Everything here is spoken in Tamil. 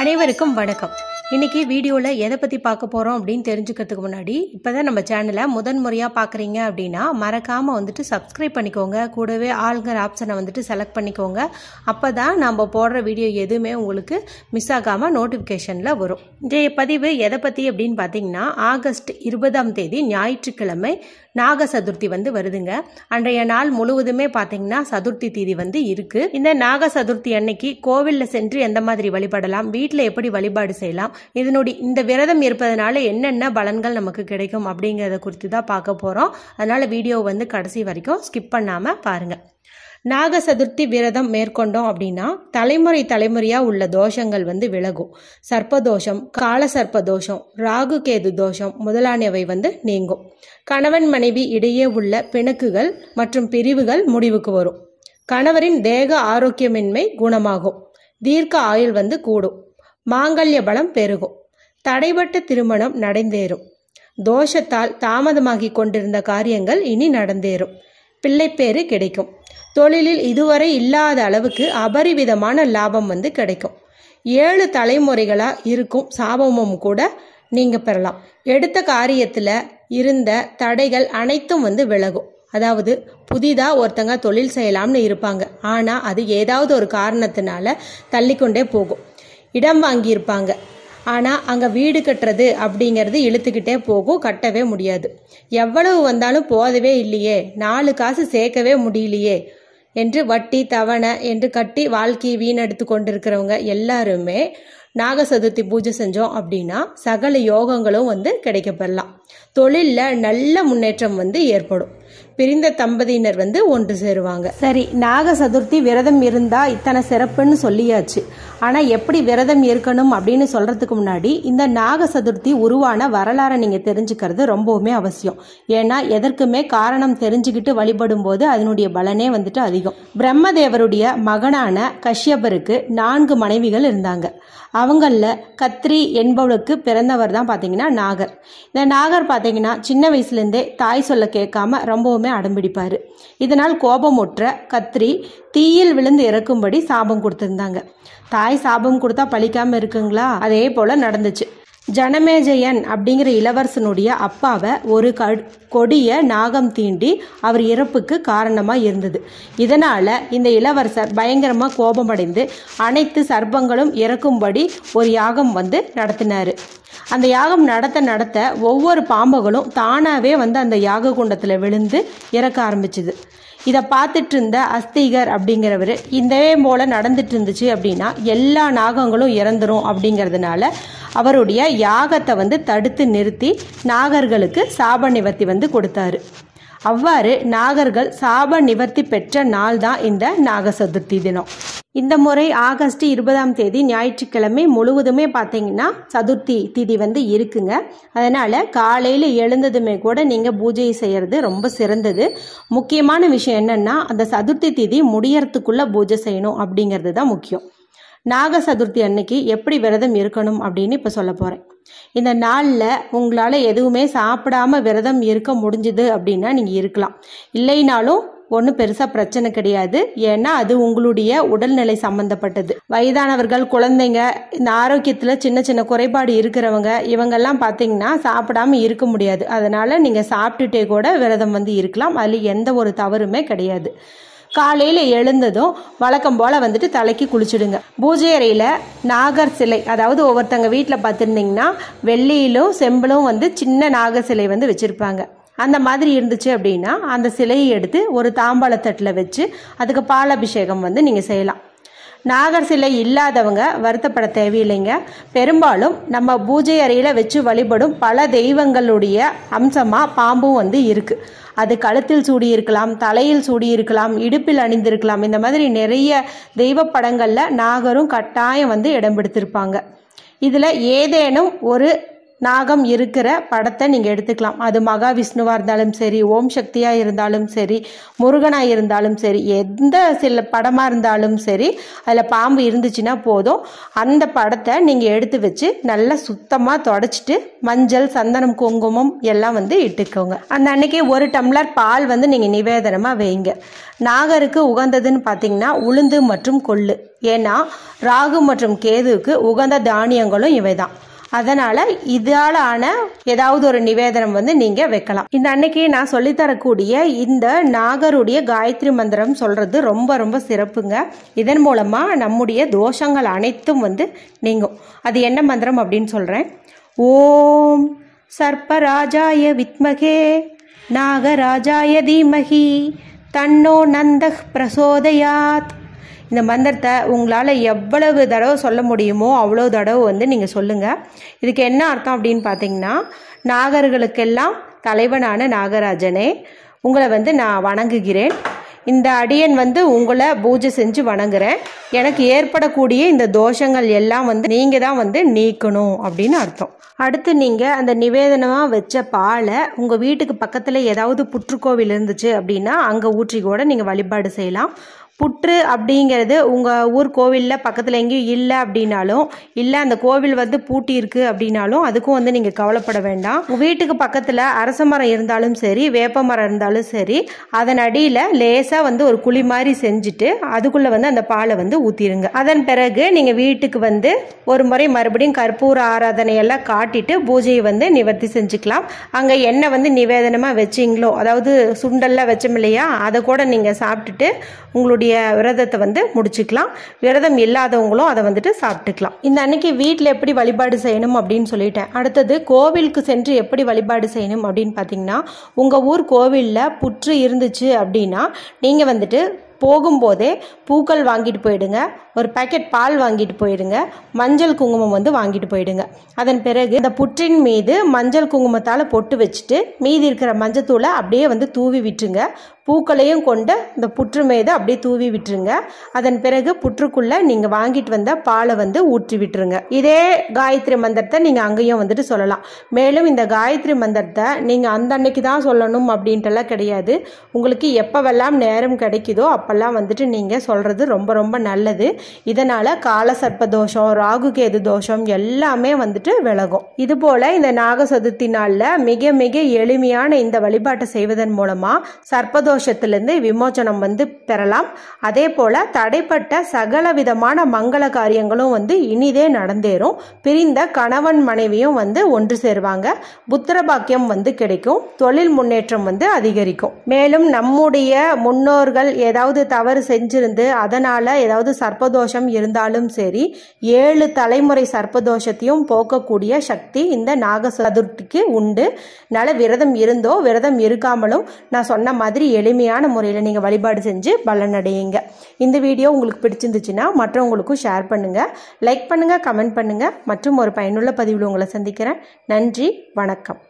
அனைவருக்கும் வணக்கம் இன்னைக்கு வீடியோவில் எதை பற்றி பார்க்க போகிறோம் அப்படின்னு தெரிஞ்சுக்கிறதுக்கு முன்னாடி இப்போ தான் நம்ம சேனலை முதன் முறையாக பார்க்குறீங்க அப்படின்னா மறக்காமல் வந்துட்டு சப்ஸ்கிரைப் பண்ணிக்கோங்க கூடவே ஆளுங்கிற ஆப்ஷனை வந்துட்டு செலக்ட் பண்ணிக்கோங்க அப்போ தான் நம்ம போடுற வீடியோ எதுவுமே உங்களுக்கு மிஸ் ஆகாமல் நோட்டிஃபிகேஷனில் வரும் இன்றைய பதிவு எதை பற்றி அப்படின்னு பார்த்தீங்கன்னா ஆகஸ்ட் இருபதாம் தேதி ஞாயிற்றுக்கிழமை நாக சதுர்த்தி வந்து வருதுங்க அன்றைய நாள் முழுவதுமே பார்த்தீங்கன்னா சதுர்த்தி தீதி வந்து இருக்கு இந்த நாக சதுர்த்தி அன்னைக்கு கோவிலில் சென்று எந்த மாதிரி வழிபடலாம் வீட்டில் எப்படி வழிபாடு செய்யலாம் இதனுடைய இந்த விரதம் இருப்பதனால என்னென்ன பலன்கள் நமக்கு கிடைக்கும் அப்படிங்கிறத குறித்து தான் பார்க்க போகிறோம் அதனால் வீடியோ வந்து கடைசி வரைக்கும் ஸ்கிப் பண்ணாமல் பாருங்கள் நாக சதுர்த்தி விரதம் மேற்கொண்டோம் அப்படின்னா தலைமுறை தலைமுறையாக உள்ள தோஷங்கள் வந்து விலகும் சர்ப்பதோஷம் கால சர்ப்பதோஷம் ராகு கேது தோஷம் முதலானவை வந்து நீங்கும் கணவன் மனைவி இடையே உள்ள பிணக்குகள் மற்றும் பிரிவுகள் முடிவுக்கு வரும் கணவரின் தேக ஆரோக்கியமின்மை குணமாகும் தீர்க்க ஆயுள் வந்து கூடும் மாங்கல்ய பலம் பெருகும் தடைபட்ட திருமணம் நடந்தேறும் தோஷத்தால் தாமதமாகி கொண்டிருந்த காரியங்கள் இனி நடந்தேறும் பிள்ளைப்பேறு கிடைக்கும் தொழிலில் இதுவரை இல்லாத அளவுக்கு அபரிவிதமான லாபம் வந்து கிடைக்கும் ஏழு தலைமுறைகளாக இருக்கும் சாபமும் கூட நீங்கள் பெறலாம் எடுத்த காரியத்தில் இருந்த தடைகள் அனைத்தும் வந்து விலகும் அதாவது புதிதாக ஒருத்தங்க தொழில் செய்யலாம்னு இருப்பாங்க ஆனால் அது ஏதாவது ஒரு காரணத்தினால தள்ளிக்கொண்டே போகும் இடம் வாங்கியிருப்பாங்க ஆனால் அங்கே வீடு கட்டுறது அப்படிங்கிறது இழுத்துக்கிட்டே போகும் கட்டவே முடியாது எவ்வளவு வந்தாலும் போதவே இல்லையே நாலு காசு சேர்க்கவே முடியலையே என்று வட்டி தவணை என்று கட்டி வாழ்க்கையை வீணெடுத்து கொண்டிருக்கிறவங்க எல்லாருமே நாக சதுர்த்தி பூஜை செஞ்சோம் அப்படின்னா சகல யோகங்களும் வந்து கிடைக்கப்பெறலாம் தொழிலில் நல்ல முன்னேற்றம் வந்து ஏற்படும் பிரிந்த தம்பதியினர் வந்து ஒன்று சேருவாங்க சரி நாக சதுர்த்தி விரதம் இருந்தா இத்தனை சிறப்புன்னு சொல்லியாச்சு ஆனா எப்படி விரதம் இருக்கணும் அப்படின்னு சொல்றதுக்கு முன்னாடி இந்த நாக சதுர்த்தி உருவான வரலாறை நீங்க தெரிஞ்சுக்கிறது ரொம்பவுமே அவசியம் ஏன்னா எதற்குமே காரணம் தெரிஞ்சுக்கிட்டு வழிபடும் போது அதனுடைய பலனே வந்துட்டு அதிகம் பிரம்மதேவருடைய மகனான கஷ்யபருக்கு நான்கு மனைவிகள் இருந்தாங்க அவங்களில் கத்ரி என்பவளுக்கு பிறந்தவர் தான் பாத்தீங்கன்னா நாகர் இந்த நாகர் பாத்தீங்கன்னா சின்ன வயசுலேருந்தே தாய் சொல்ல கேட்காம ரொம்பவுமே எல்லாருக்குமே அடம்பிடிப்பார் இதனால் கோபமுற்ற கத்திரி தீயில் விழுந்து இறக்கும்படி சாபம் கொடுத்துருந்தாங்க தாய் சாபம் கொடுத்தா பழிக்காமல் இருக்குங்களா அதே போல் நடந்துச்சு ஜனமேஜயன் அப்படிங்கிற இளவரசனுடைய அப்பாவை ஒரு கொடிய நாகம் தீண்டி அவர் இறப்புக்கு காரணமாக இருந்தது இதனால் இந்த இளவரசர் பயங்கரமாக கோபமடைந்து அனைத்து சர்ப்பங்களும் இறக்கும்படி ஒரு யாகம் வந்து நடத்தினார் அந்த யாகம் நடத்த நடத்த ஒவ்வொரு பாம்புகளும் தானாகவே வந்து அந்த யாக குண்டத்தில் விழுந்து இறக்க ஆரம்பிச்சுது இதை பார்த்துட்டு இருந்த அஸ்திகர் அப்படிங்கிறவர் இதே போல் நடந்துட்டு இருந்துச்சு அப்படின்னா எல்லா நாகங்களும் இறந்துரும் அப்படிங்கிறதுனால அவருடைய யாகத்தை வந்து தடுத்து நிறுத்தி நாகர்களுக்கு சாப நிவர்த்தி வந்து கொடுத்தாரு அவ்வாறு நாகர்கள் சாப நிவர்த்தி பெற்ற நாள் தான் இந்த நாக சதுர்த்தி தினம் இந்த முறை ஆகஸ்ட் இருபதாம் தேதி ஞாயிற்றுக்கிழமை முழுவதுமே பார்த்தீங்கன்னா சதுர்த்தி திதி வந்து இருக்குங்க அதனால் காலையில் எழுந்ததுமே கூட நீங்கள் பூஜை செய்கிறது ரொம்ப சிறந்தது முக்கியமான விஷயம் என்னென்னா அந்த சதுர்த்தி திதி முடியறதுக்குள்ளே பூஜை செய்யணும் அப்படிங்கிறது தான் முக்கியம் நாக சதுர்த்தி அன்னைக்கு எப்படி விரதம் இருக்கணும் அப்படின்னு இப்போ சொல்ல போகிறேன் இந்த நாளில் உங்களால் எதுவுமே சாப்பிடாம விரதம் இருக்க முடிஞ்சுது அப்படின்னா நீங்கள் இருக்கலாம் இல்லைனாலும் ஒன்றும் பெருசாக பிரச்சனை கிடையாது ஏன்னா அது உங்களுடைய உடல்நிலை சம்மந்தப்பட்டது வயதானவர்கள் குழந்தைங்க இந்த ஆரோக்கியத்தில் சின்ன சின்ன குறைபாடு இருக்கிறவங்க இவங்கெல்லாம் பார்த்தீங்கன்னா சாப்பிடாம இருக்க முடியாது அதனால் நீங்கள் சாப்பிட்டுட்டே கூட விரதம் வந்து இருக்கலாம் அதில் எந்த ஒரு தவறுமே கிடையாது காலையில் எழுந்ததும் வழக்கம் போல் வந்துட்டு தலைக்கு குளிச்சுடுங்க பூஜை அறையில் நாகர் சிலை அதாவது ஒவ்வொருத்தங்க வீட்டில் பார்த்துருந்தீங்கன்னா வெள்ளியிலும் செம்பிலும் வந்து சின்ன நாகர் சிலை வந்து வச்சுருப்பாங்க அந்த மாதிரி இருந்துச்சு அப்படின்னா அந்த சிலையை எடுத்து ஒரு தாம்பாளத்தட்டில் வச்சு அதுக்கு பால் அபிஷேகம் வந்து நீங்கள் செய்யலாம் நாகர் சிலை இல்லாதவங்க வருத்தப்பட தேவையில்லைங்க பெரும்பாலும் நம்ம பூஜை அறையில் வச்சு வழிபடும் பல தெய்வங்களுடைய அம்சமாக பாம்பும் வந்து இருக்குது அது கழுத்தில் சூடியிருக்கலாம் தலையில் சூடியிருக்கலாம் இடுப்பில் அணிந்திருக்கலாம் இந்த மாதிரி நிறைய தெய்வ படங்களில் நாகரும் கட்டாயம் வந்து இடம் பிடித்திருப்பாங்க இதில் ஏதேனும் ஒரு நாகம் இருக்கிற படத்தை நீங்கள் எடுத்துக்கலாம் அது மகாவிஷ்ணுவாக இருந்தாலும் சரி ஓம் சக்தியாக இருந்தாலும் சரி முருகனாக இருந்தாலும் சரி எந்த சில படமாக இருந்தாலும் சரி அதில் பாம்பு இருந்துச்சுன்னா போதும் அந்த படத்தை நீங்கள் எடுத்து வச்சு நல்லா சுத்தமாக தொடச்சிட்டு மஞ்சள் சந்தனம் குங்குமம் எல்லாம் வந்து இட்டுக்கோங்க அந்த அன்னைக்கு ஒரு டம்ளர் பால் வந்து நீங்கள் நிவேதனமாக வைங்க நாகருக்கு உகந்ததுன்னு பார்த்தீங்கன்னா உளுந்து மற்றும் கொள்ளு ஏன்னா ராகு மற்றும் கேதுவுக்கு உகந்த தானியங்களும் இவை தான் அதனால இதால ஆன ஏதாவது ஒரு நிவேதனம் வந்து நீங்க வைக்கலாம் இந்த அன்னைக்கு நான் சொல்லித்தரக்கூடிய இந்த நாகருடைய காயத்ரி மந்திரம் சொல்றது ரொம்ப ரொம்ப சிறப்புங்க இதன் மூலமா நம்முடைய தோஷங்கள் அனைத்தும் வந்து நீங்கும் அது என்ன மந்திரம் அப்படின்னு சொல்றேன் ஓம் சர்ப்பராஜாய வித்மகே நாகராஜாய தீமகி தன்னோ நந்த பிரசோதயாத் இந்த மந்திரத்தை உங்களால் எவ்வளவு தடவை சொல்ல முடியுமோ அவ்வளோ தடவை வந்து நீங்கள் சொல்லுங்கள் இதுக்கு என்ன அர்த்தம் அப்படின்னு பார்த்தீங்கன்னா நாகர்களுக்கெல்லாம் தலைவனான நாகராஜனே உங்களை வந்து நான் வணங்குகிறேன் இந்த அடியன் வந்து உங்களை பூஜை செஞ்சு வணங்குறேன் எனக்கு ஏற்படக்கூடிய இந்த தோஷங்கள் எல்லாம் வந்து நீங்கள் தான் வந்து நீக்கணும் அப்படின்னு அர்த்தம் அடுத்து நீங்கள் அந்த நிவேதனமாக வச்ச பாலை உங்கள் வீட்டுக்கு பக்கத்தில் ஏதாவது புற்றுக்கோவில் இருந்துச்சு அப்படின்னா அங்கே ஊற்றி கூட நீங்கள் வழிபாடு செய்யலாம் புற்று அப்படிங்கிறது உங்கள் ஊர் கோவிலில் பக்கத்தில் எங்கேயும் இல்லை அப்படின்னாலும் இல்லை அந்த கோவில் வந்து பூட்டி இருக்குது அப்படின்னாலும் அதுக்கும் வந்து நீங்கள் கவலைப்பட வேண்டாம் வீட்டுக்கு பக்கத்தில் அரச மரம் இருந்தாலும் சரி வேப்ப மரம் இருந்தாலும் சரி அதன் அடியில் லேசாக வந்து ஒரு குழி மாதிரி செஞ்சுட்டு அதுக்குள்ளே வந்து அந்த பாலை வந்து ஊற்றிடுங்க அதன் பிறகு நீங்கள் வீட்டுக்கு வந்து ஒரு முறை மறுபடியும் கற்பூர ஆராதனையெல்லாம் காட்டிட்டு பூஜையை வந்து நிவர்த்தி செஞ்சுக்கலாம் அங்கே எண்ணெய் வந்து நிவேதனமாக வச்சிங்களோ அதாவது சுண்டல்லாம் வச்சோம் இல்லையா அதை கூட நீங்கள் சாப்பிட்டுட்டு உங்களுடைய நம்மளுடைய விரதத்தை வந்து முடிச்சுக்கலாம் விரதம் இல்லாதவங்களும் அதை வந்துட்டு சாப்பிட்டுக்கலாம் இந்த அன்னைக்கு வீட்டில் எப்படி வழிபாடு செய்யணும் அப்படின்னு சொல்லிட்டேன் அடுத்தது கோவிலுக்கு சென்று எப்படி வழிபாடு செய்யணும் அப்படின்னு பார்த்தீங்கன்னா உங்கள் ஊர் கோவிலில் புற்று இருந்துச்சு அப்படின்னா நீங்கள் வந்துட்டு போகும்போதே பூக்கள் வாங்கிட்டு போயிடுங்க ஒரு பேக்கெட் பால் வாங்கிட்டு போயிடுங்க மஞ்சள் குங்குமம் வந்து வாங்கிட்டு போயிடுங்க அதன் பிறகு இந்த புற்றின் மீது மஞ்சள் குங்குமத்தால் பொட்டு வச்சுட்டு மீதி இருக்கிற மஞ்சத்தூளை அப்படியே வந்து தூவி விட்டுருங்க பூக்களையும் கொண்டு இந்த புற்று மீது அப்படியே தூவி விட்டுருங்க அதன் பிறகு புற்றுக்குள்ளே நீங்கள் வாங்கிட்டு வந்த பாலை வந்து ஊற்றி விட்டுருங்க இதே காயத்ரி மந்திரத்தை நீங்கள் அங்கேயும் வந்துட்டு சொல்லலாம் மேலும் இந்த காயத்ரி மந்திரத்தை நீங்கள் அந்த அன்னைக்கு தான் சொல்லணும் அப்படின்ட்டுலாம் கிடையாது உங்களுக்கு எப்போவெல்லாம் நேரம் கிடைக்குதோ அப்போல்லாம் வந்துட்டு நீங்கள் சொல்கிறது ரொம்ப ரொம்ப நல்லது இதனால் காலசர்ப்ப தோஷம் ராகுகேது தோஷம் எல்லாமே வந்துட்டு விலகும் இதுபோல் இந்த நாக சதுர்த்தி நாளில் மிக மிக எளிமையான இந்த வழிபாட்டை செய்வதன் மூலமாக சர்ப்பதோஷத்துலேருந்து விமோச்சனம் வந்து பெறலாம் அதே போல் தடைப்பட்ட சகல விதமான மங்கள காரியங்களும் வந்து இனிதே நடந்தேறும் பிரிந்த கணவன் மனைவியும் வந்து ஒன்று சேருவாங்க புத்திர பாக்கியம் வந்து கிடைக்கும் தொழில் முன்னேற்றம் வந்து அதிகரிக்கும் மேலும் நம்முடைய முன்னோர்கள் ஏதாவது ஏதாவது தவறு செஞ்சிருந்து அதனால் ஏதாவது சர்ப்பதோஷம் இருந்தாலும் சரி ஏழு தலைமுறை சர்ப்பதோஷத்தையும் போக்கக்கூடிய சக்தி இந்த நாக சதுர்த்திக்கு உண்டு அதனால் விரதம் இருந்தோ விரதம் இருக்காமலும் நான் சொன்ன மாதிரி எளிமையான முறையில் நீங்கள் வழிபாடு செஞ்சு பலனடையுங்க இந்த வீடியோ உங்களுக்கு பிடிச்சிருந்துச்சுன்னா மற்றவங்களுக்கும் ஷேர் பண்ணுங்கள் லைக் பண்ணுங்கள் கமெண்ட் பண்ணுங்கள் மற்றும் ஒரு பயனுள்ள பதிவில் உங்களை சந்திக்கிறேன் நன்றி வணக்கம்